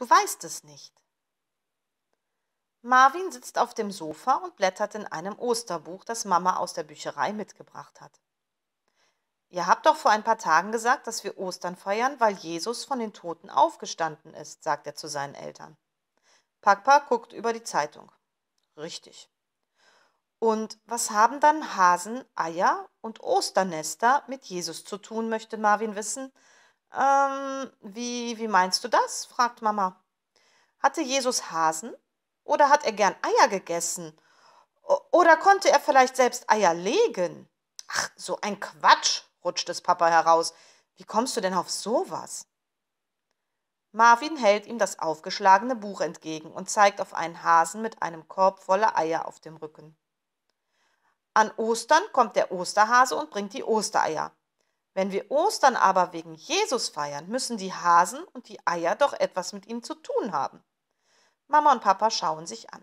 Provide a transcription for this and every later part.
Du weißt es nicht. Marvin sitzt auf dem Sofa und blättert in einem Osterbuch, das Mama aus der Bücherei mitgebracht hat. Ihr habt doch vor ein paar Tagen gesagt, dass wir Ostern feiern, weil Jesus von den Toten aufgestanden ist, sagt er zu seinen Eltern. Papa guckt über die Zeitung. Richtig. Und was haben dann Hasen, Eier und Osternester mit Jesus zu tun, möchte Marvin wissen. Ähm, wie, wie meinst du das? fragt Mama. Hatte Jesus Hasen? Oder hat er gern Eier gegessen? Oder konnte er vielleicht selbst Eier legen? Ach, so ein Quatsch, rutscht es Papa heraus. Wie kommst du denn auf sowas? Marvin hält ihm das aufgeschlagene Buch entgegen und zeigt auf einen Hasen mit einem Korb voller Eier auf dem Rücken. An Ostern kommt der Osterhase und bringt die Ostereier. Wenn wir Ostern aber wegen Jesus feiern, müssen die Hasen und die Eier doch etwas mit ihm zu tun haben. Mama und Papa schauen sich an.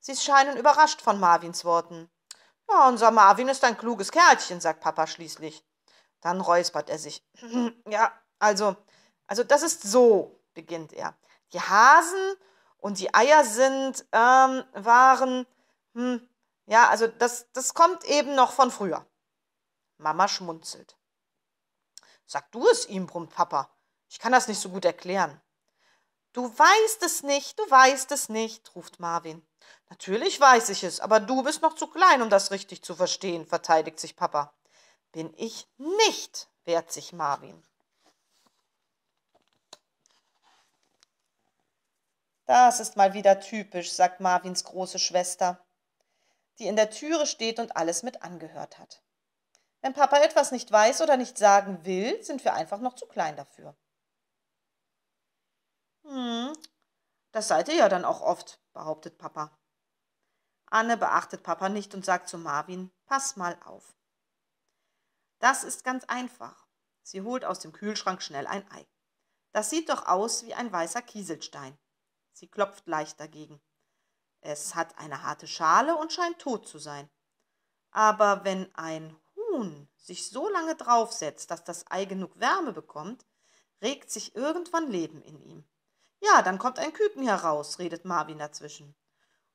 Sie scheinen überrascht von Marvins Worten. Ja, unser Marvin ist ein kluges Kerlchen, sagt Papa schließlich. Dann räuspert er sich. ja, also, also das ist so, beginnt er. Die Hasen und die Eier sind, ähm, waren, hm, ja, also das, das kommt eben noch von früher. Mama schmunzelt. Sag du es ihm, brummt Papa. Ich kann das nicht so gut erklären. Du weißt es nicht, du weißt es nicht, ruft Marvin. Natürlich weiß ich es, aber du bist noch zu klein, um das richtig zu verstehen, verteidigt sich Papa. Bin ich nicht, wehrt sich Marvin. Das ist mal wieder typisch, sagt Marvins große Schwester, die in der Türe steht und alles mit angehört hat. Wenn Papa etwas nicht weiß oder nicht sagen will, sind wir einfach noch zu klein dafür. Hm, das seid ihr ja dann auch oft, behauptet Papa. Anne beachtet Papa nicht und sagt zu Marvin, pass mal auf. Das ist ganz einfach. Sie holt aus dem Kühlschrank schnell ein Ei. Das sieht doch aus wie ein weißer Kieselstein. Sie klopft leicht dagegen. Es hat eine harte Schale und scheint tot zu sein. Aber wenn ein Huhn sich so lange draufsetzt, dass das Ei genug Wärme bekommt, regt sich irgendwann Leben in ihm. Ja, dann kommt ein Küken heraus, redet Marvin dazwischen.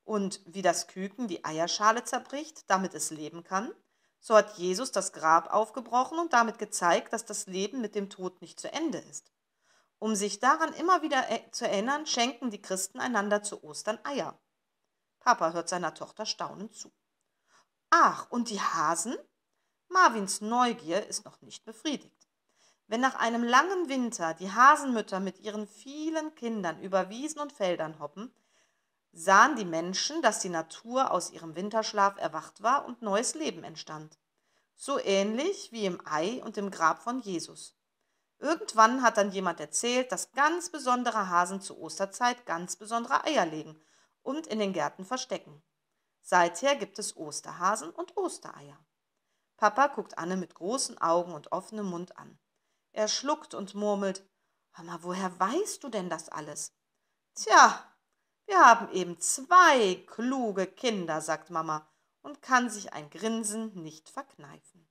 Und wie das Küken die Eierschale zerbricht, damit es leben kann, so hat Jesus das Grab aufgebrochen und damit gezeigt, dass das Leben mit dem Tod nicht zu Ende ist. Um sich daran immer wieder e-, zu erinnern, schenken die Christen einander zu Ostern Eier. Papa hört seiner Tochter staunend zu. Ach, und die Hasen? Marvins Neugier ist noch nicht befriedigt. Wenn nach einem langen Winter die Hasenmütter mit ihren vielen Kindern über Wiesen und Feldern hoppen, sahen die Menschen, dass die Natur aus ihrem Winterschlaf erwacht war und neues Leben entstand. So ähnlich wie im Ei und im Grab von Jesus. Irgendwann hat dann jemand erzählt, dass ganz besondere Hasen zur Osterzeit ganz besondere Eier legen und in den Gärten verstecken. Seither gibt es Osterhasen und Ostereier. Papa guckt Anne mit großen Augen und offenem Mund an. Er schluckt und murmelt, Hör mal, woher weißt du denn das alles? Tja, wir haben eben zwei kluge Kinder, sagt Mama und kann sich ein Grinsen nicht verkneifen.